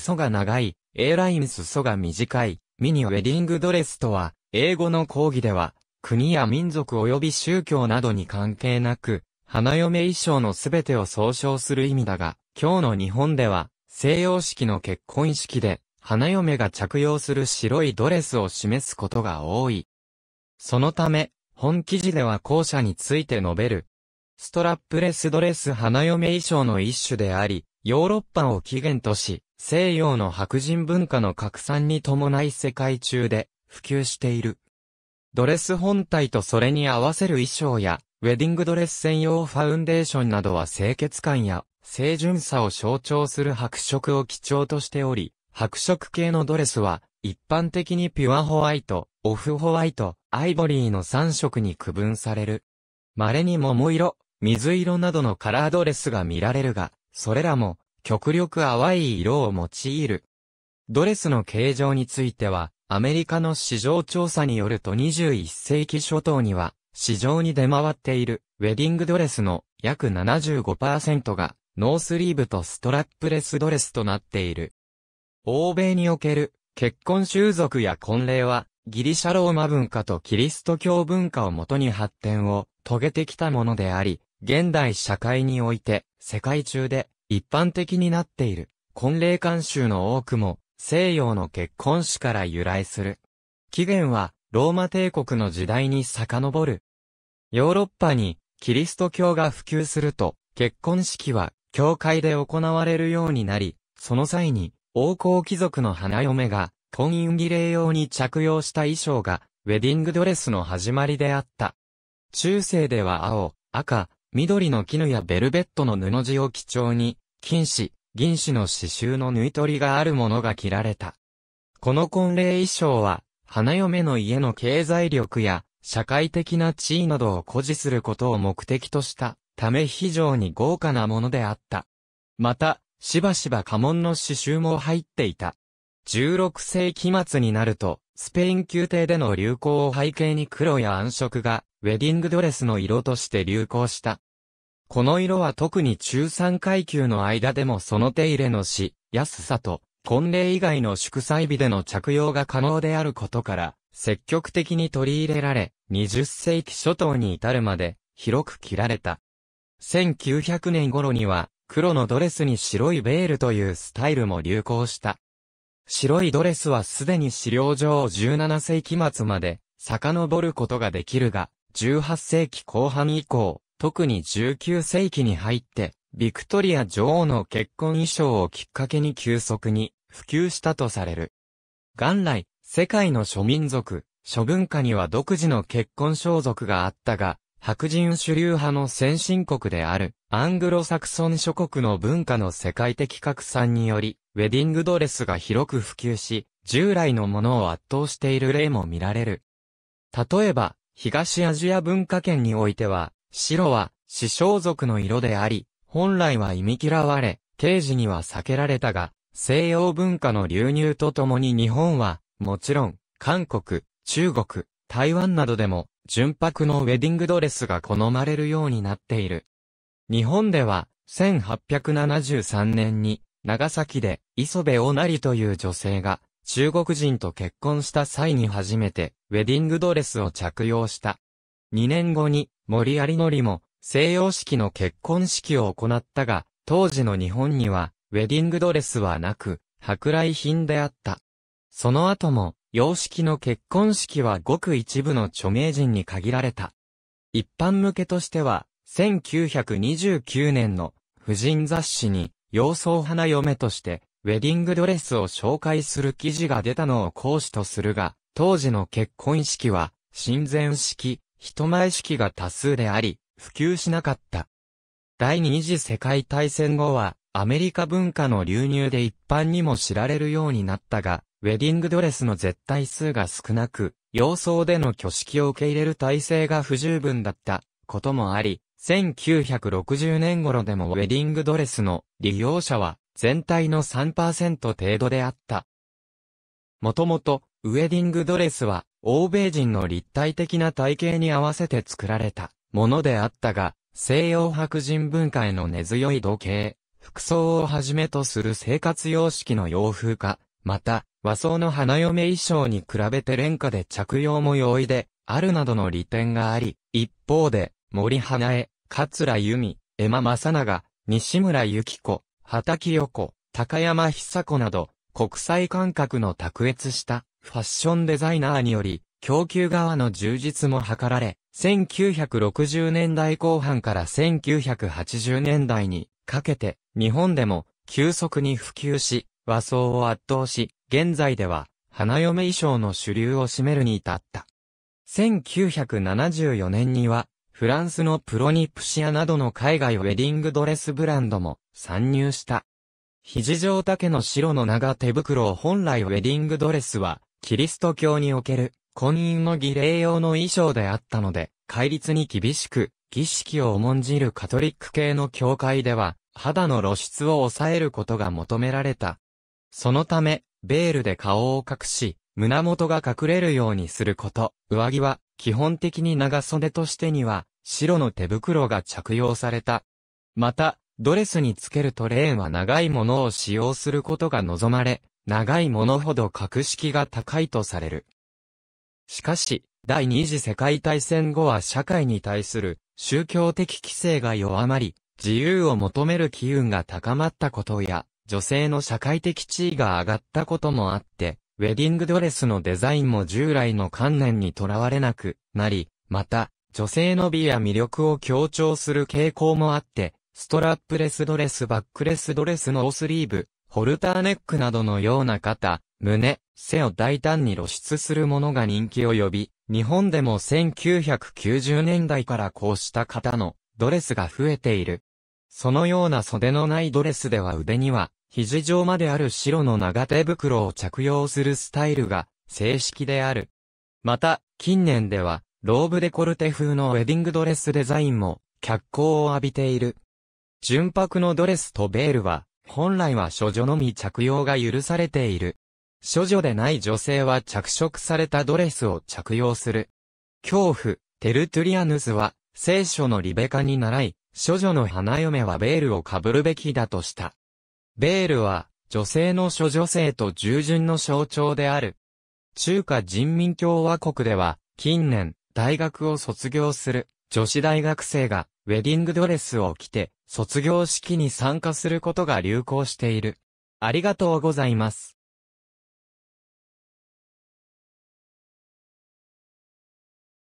裾が長い、A ライン裾が短い、ミニウェディングドレスとは、英語の講義では、国や民族及び宗教などに関係なく、花嫁衣装のすべてを総称する意味だが、今日の日本では、西洋式の結婚式で、花嫁が着用する白いドレスを示すことが多い。そのため、本記事では後者について述べる。ストラップレスドレス花嫁衣装の一種であり、ヨーロッパを起源とし、西洋の白人文化の拡散に伴い世界中で普及している。ドレス本体とそれに合わせる衣装や、ウェディングドレス専用ファウンデーションなどは清潔感や清純さを象徴する白色を基調としており、白色系のドレスは一般的にピュアホワイト、オフホワイト、アイボリーの3色に区分される。稀に桃色、水色などのカラードレスが見られるが、それらも極力淡い色を用いる。ドレスの形状については、アメリカの市場調査によると21世紀初頭には、市場に出回っているウェディングドレスの約75%がノースリーブとストラップレスドレスとなっている。欧米における結婚習俗や婚礼はギリシャローマ文化とキリスト教文化をもとに発展を遂げてきたものであり、現代社会において世界中で一般的になっている。婚礼慣習の多くも、西洋の結婚史から由来する。起源は、ローマ帝国の時代に遡る。ヨーロッパに、キリスト教が普及すると、結婚式は、教会で行われるようになり、その際に、王公貴族の花嫁が、婚姻儀礼用に着用した衣装が、ウェディングドレスの始まりであった。中世では青、赤、緑の絹やベルベットの布地を基調に、金紙、銀紙の刺繍の縫い取りがあるものが着られた。この婚礼衣装は、花嫁の家の経済力や、社会的な地位などを誇示することを目的としたため非常に豪華なものであった。また、しばしば家紋の刺繍も入っていた。16世紀末になると、スペイン宮廷での流行を背景に黒や暗色がウェディングドレスの色として流行した。この色は特に中産階級の間でもその手入れのし、安さと、婚礼以外の祝祭日での着用が可能であることから、積極的に取り入れられ、20世紀初頭に至るまで、広く着られた。1900年頃には、黒のドレスに白いベールというスタイルも流行した。白いドレスはすでに資料上17世紀末まで、遡ることができるが、18世紀後半以降、特に19世紀に入って、ビクトリア女王の結婚衣装をきっかけに急速に普及したとされる。元来、世界の諸民族、諸文化には独自の結婚装束があったが、白人主流派の先進国であるアングロサクソン諸国の文化の世界的拡散により、ウェディングドレスが広く普及し、従来のものを圧倒している例も見られる。例えば、東アジア文化圏においては、白は、死傷族の色であり、本来は忌み嫌われ、刑事には避けられたが、西洋文化の流入とともに日本は、もちろん、韓国、中国、台湾などでも、純白のウェディングドレスが好まれるようになっている。日本では、1873年に、長崎で、磯部おなりという女性が、中国人と結婚した際に初めて、ウェディングドレスを着用した。2年後に、森有則も、西洋式の結婚式を行ったが、当時の日本には、ウェディングドレスはなく、舶来品であった。その後も、洋式の結婚式はごく一部の著名人に限られた。一般向けとしては、1929年の婦人雑誌に、洋装花嫁としてウェディングドレスを紹介する記事が出たのを講師とするが、当時の結婚式は、親善式、人前式が多数であり、普及しなかった。第二次世界大戦後は、アメリカ文化の流入で一般にも知られるようになったが、ウェディングドレスの絶対数が少なく、洋装での挙式を受け入れる体制が不十分だったこともあり、1960年頃でもウェディングドレスの利用者は全体の3%程度であった。もともと、ウェディングドレスは、欧米人の立体的な体型に合わせて作られたものであったが、西洋白人文化への根強い土形、服装をはじめとする生活様式の洋風化、また、和装の花嫁衣装に比べて廉価で着用も容易で、あるなどの利点があり、一方で、森花江、桂由美、江間正永、西村由紀子、畑横、高山久子など、国際感覚の卓越したファッションデザイナーにより、供給側の充実も図られ、1960年代後半から1980年代にかけて、日本でも急速に普及し、和装を圧倒し、現在では花嫁衣装の主流を占めるに至った。1974年には、フランスのプロニプシアなどの海外ウェディングドレスブランドも参入した。肘状丈の白の長手袋本来ウェディングドレスは、キリスト教における婚姻の儀礼用の衣装であったので、戒律に厳しく、儀式を重んじるカトリック系の教会では、肌の露出を抑えることが求められた。そのため、ベールで顔を隠し、胸元が隠れるようにすること、上着は、基本的に長袖としてには、白の手袋が着用された。また、ドレスにつけるトレーンは長いものを使用することが望まれ、長いものほど格式が高いとされる。しかし、第二次世界大戦後は社会に対する宗教的規制が弱まり、自由を求める機運が高まったことや、女性の社会的地位が上がったこともあって、ウェディングドレスのデザインも従来の観念にとらわれなくなり、また、女性の美や魅力を強調する傾向もあって、ストラップレスドレスバックレスドレスノースリーブ、ホルターネックなどのような肩、胸、背を大胆に露出するものが人気を呼び、日本でも1990年代からこうした方のドレスが増えている。そのような袖のないドレスでは腕には、肘上まである白の長手袋を着用するスタイルが正式である。また、近年では、ローブデコルテ風のウェディングドレスデザインも脚光を浴びている。純白のドレスとベールは、本来は処女のみ着用が許されている。処女でない女性は着色されたドレスを着用する。恐怖、テルトゥリアヌスは、聖書のリベカに習い、処女の花嫁はベールを被るべきだとした。ベールは、女性の諸女性と従順の象徴である。中華人民共和国では、近年、大学を卒業する女子大学生がウェディングドレスを着て卒業式に参加することが流行している。ありがとうございます。